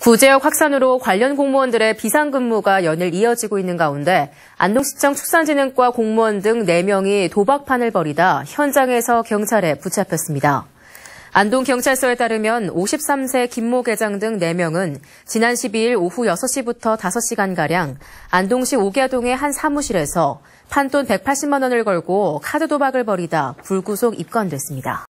구제역 확산으로 관련 공무원들의 비상근무가 연일 이어지고 있는 가운데 안동시청 축산진흥과 공무원 등 4명이 도박판을 벌이다 현장에서 경찰에 붙잡혔습니다. 안동경찰서에 따르면 53세 김모 계장 등 4명은 지난 12일 오후 6시부터 5시간가량 안동시 오개동의 한 사무실에서 판돈 180만 원을 걸고 카드 도박을 벌이다 불구속 입건됐습니다.